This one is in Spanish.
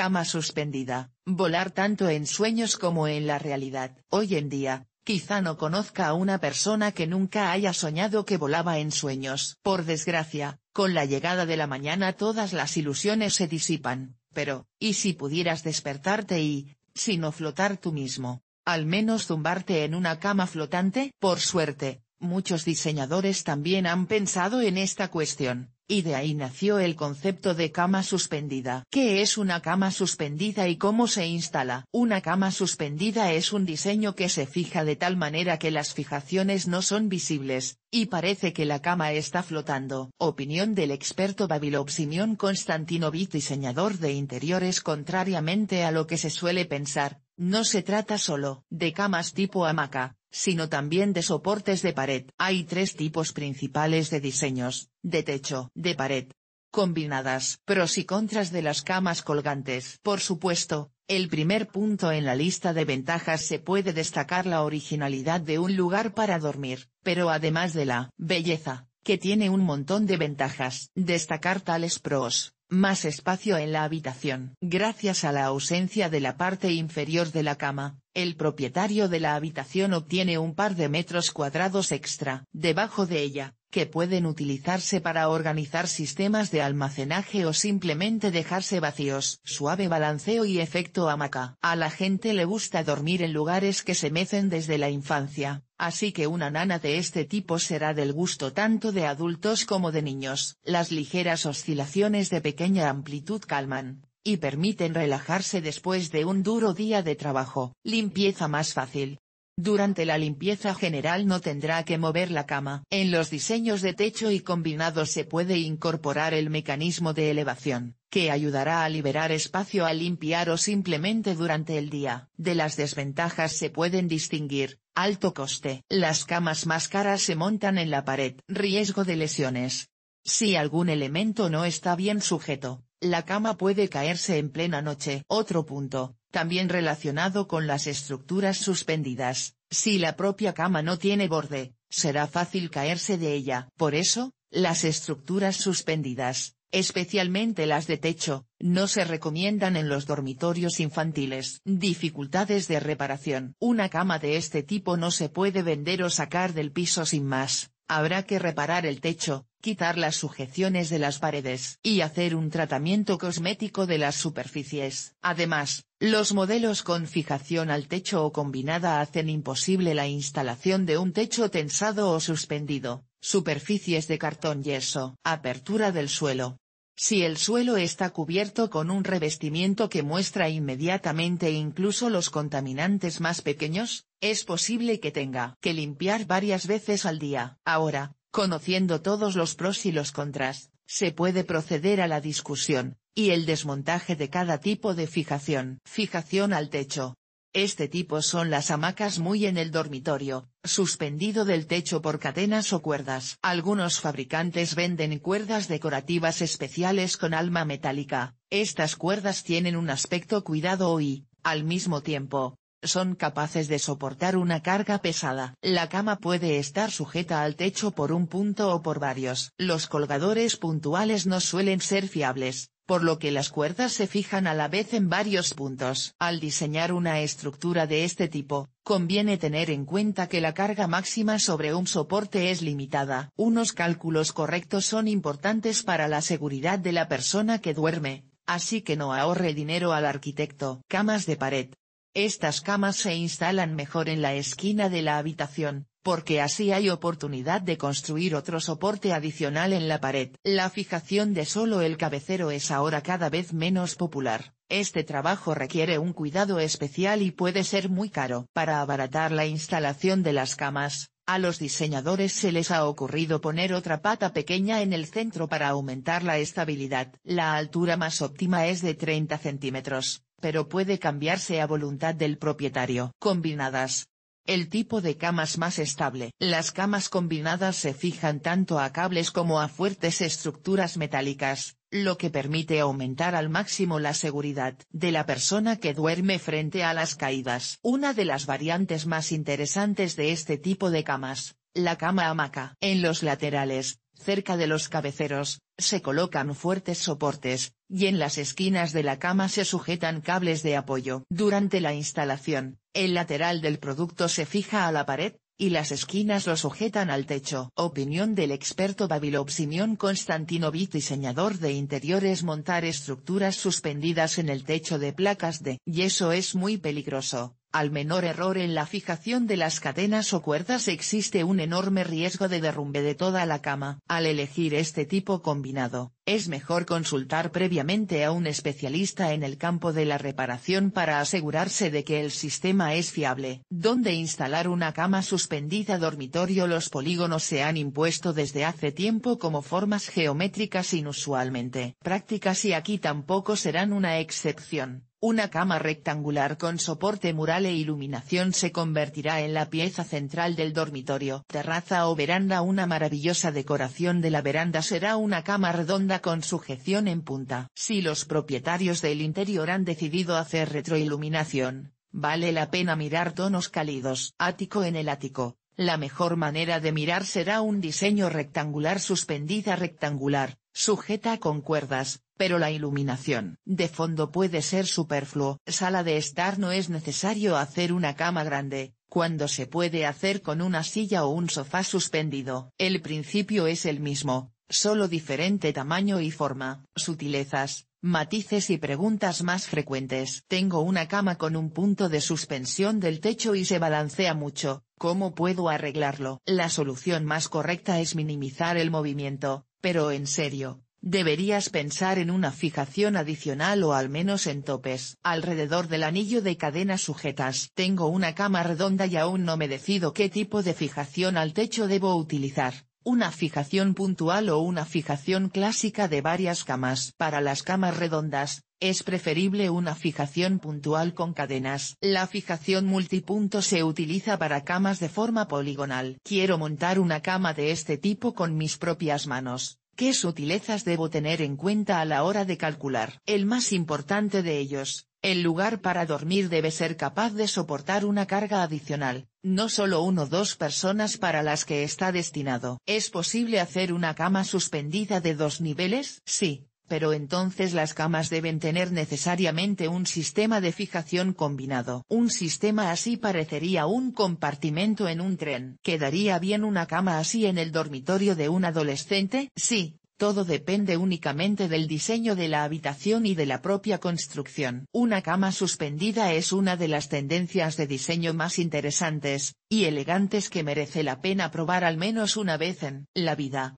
Cama suspendida, volar tanto en sueños como en la realidad. Hoy en día, quizá no conozca a una persona que nunca haya soñado que volaba en sueños. Por desgracia, con la llegada de la mañana todas las ilusiones se disipan, pero, ¿y si pudieras despertarte y, si no flotar tú mismo, al menos zumbarte en una cama flotante? Por suerte, muchos diseñadores también han pensado en esta cuestión, y de ahí nació el concepto de cama suspendida. ¿Qué es una cama suspendida y cómo se instala? Una cama suspendida es un diseño que se fija de tal manera que las fijaciones no son visibles, y parece que la cama está flotando. Opinión del experto Babilov Simeon Konstantinovich diseñador de interiores contrariamente a lo que se suele pensar, no se trata solo de camas tipo hamaca, sino también de soportes de pared. Hay tres tipos principales de diseños, de techo, de pared. Combinadas. Pros y contras de las camas colgantes. Por supuesto, el primer punto en la lista de ventajas se puede destacar la originalidad de un lugar para dormir, pero además de la belleza, que tiene un montón de ventajas. Destacar tales pros, más espacio en la habitación. Gracias a la ausencia de la parte inferior de la cama, el propietario de la habitación obtiene un par de metros cuadrados extra debajo de ella, que pueden utilizarse para organizar sistemas de almacenaje o simplemente dejarse vacíos. Suave balanceo y efecto hamaca. A la gente le gusta dormir en lugares que se mecen desde la infancia, Así que una nana de este tipo será del gusto tanto de adultos como de niños. Las ligeras oscilaciones de pequeña amplitud calman, y permiten relajarse después de un duro día de trabajo. Limpieza más fácil, durante la limpieza general no tendrá que mover la cama. En los diseños de techo y combinados se puede incorporar el mecanismo de elevación, que ayudará a liberar espacio al limpiar o simplemente durante el día. De las desventajas se pueden distinguir, alto coste. Las camas más caras se montan en la pared. Riesgo de lesiones. Si algún elemento no está bien sujeto, la cama puede caerse en plena noche. Otro punto, también relacionado con las estructuras suspendidas, si la propia cama no tiene borde, será fácil caerse de ella. Por eso, las estructuras suspendidas, especialmente las de techo, no se recomiendan en los dormitorios infantiles. Dificultades de reparación. Una cama de este tipo no se puede vender o sacar del piso sin más, Habrá que reparar el techo, quitar las sujeciones de las paredes y hacer un tratamiento cosmético de las superficies. Además, los modelos con fijación al techo o combinada hacen imposible la instalación de un techo tensado o suspendido, superficies de cartón yeso, apertura del suelo, si el suelo está cubierto con un revestimiento que muestra inmediatamente incluso los contaminantes más pequeños, es posible que tenga que limpiar varias veces al día. Ahora, conociendo todos los pros y los contras, se puede proceder a la discusión, y el desmontaje de cada tipo de fijación. Fijación al techo. Este tipo son las hamacas muy en el dormitorio, suspendido del techo por cadenas o cuerdas. Algunos fabricantes venden cuerdas decorativas especiales con alma metálica, estas cuerdas tienen un aspecto cuidado y, al mismo tiempo, son capaces de soportar una carga pesada. La cama puede estar sujeta al techo por un punto o por varios. Los colgadores puntuales no suelen ser fiables, por lo que las cuerdas se fijan a la vez en varios puntos. Al diseñar una estructura de este tipo, conviene tener en cuenta que la carga máxima sobre un soporte es limitada. Unos cálculos correctos son importantes para la seguridad de la persona que duerme, así que no ahorre dinero al arquitecto. Camas de pared. Estas camas se instalan mejor en la esquina de la habitación, porque así hay oportunidad de construir otro soporte adicional en la pared. La fijación de solo el cabecero es ahora cada vez menos popular, este trabajo requiere un cuidado especial y puede ser muy caro. Para abaratar la instalación de las camas, a los diseñadores se les ha ocurrido poner otra pata pequeña en el centro para aumentar la estabilidad. La altura más óptima es de 30 centímetros, pero puede cambiarse a voluntad del propietario. Combinadas, el tipo de camas más estable. Las camas combinadas se fijan tanto a cables como a fuertes estructuras metálicas, lo que permite aumentar al máximo la seguridad de la persona que duerme frente a las caídas. Una de las variantes más interesantes de este tipo de camas, la cama hamaca. En los laterales, cerca de los cabeceros, se colocan fuertes soportes, y en las esquinas de la cama se sujetan cables de apoyo. Durante la instalación, el lateral del producto se fija a la pared, y las esquinas lo sujetan al techo. Opinión del experto Babilov Simeon Konstantinovich diseñador de interiores montar estructuras suspendidas en el techo de placas de yeso es muy peligroso. Al menor error en la fijación de las cadenas o cuerdas existe un enorme riesgo de derrumbe de toda la cama. Al elegir este tipo combinado, es mejor consultar previamente a un especialista en el campo de la reparación para asegurarse de que el sistema es fiable. Donde instalar una cama suspendida dormitorio Los polígonos se han impuesto desde hace tiempo como formas geométricas inusualmente prácticas y aquí tampoco serán una excepción. Una cama rectangular con soporte mural e iluminación se convertirá en la pieza central del dormitorio. Terraza o veranda Una maravillosa decoración de la veranda será una cama redonda con sujeción en punta. Si los propietarios del interior han decidido hacer retroiluminación, vale la pena mirar tonos cálidos. Ático en el ático. La mejor manera de mirar será un diseño rectangular suspendida rectangular, sujeta con cuerdas, pero la iluminación de fondo puede ser superfluo. Sala de estar no es necesario hacer una cama grande, cuando se puede hacer con una silla o un sofá suspendido. El principio es el mismo, solo diferente tamaño y forma, sutilezas, matices y preguntas más frecuentes. Tengo una cama con un punto de suspensión del techo y se balancea mucho, ¿cómo puedo arreglarlo? La solución más correcta es minimizar el movimiento, pero en serio, Deberías pensar en una fijación adicional o al menos en topes. Alrededor del anillo de cadenas sujetas. Tengo una cama redonda y aún no me decido qué tipo de fijación al techo debo utilizar una fijación puntual o una fijación clásica de varias camas. Para las camas redondas, es preferible una fijación puntual con cadenas. La fijación multipunto se utiliza para camas de forma poligonal. Quiero montar una cama de este tipo con mis propias manos. ¿Qué sutilezas debo tener en cuenta a la hora de calcular? El más importante de ellos, el lugar para dormir debe ser capaz de soportar una carga adicional, no solo uno o dos personas para las que está destinado. ¿Es posible hacer una cama suspendida de dos niveles? Sí, pero entonces las camas deben tener necesariamente un sistema de fijación combinado. Un sistema así parecería un compartimento en un tren. ¿Quedaría bien una cama así en el dormitorio de un adolescente? Sí, todo depende únicamente del diseño de la habitación y de la propia construcción. Una cama suspendida es una de las tendencias de diseño más interesantes, y elegantes que merece la pena probar al menos una vez en la vida.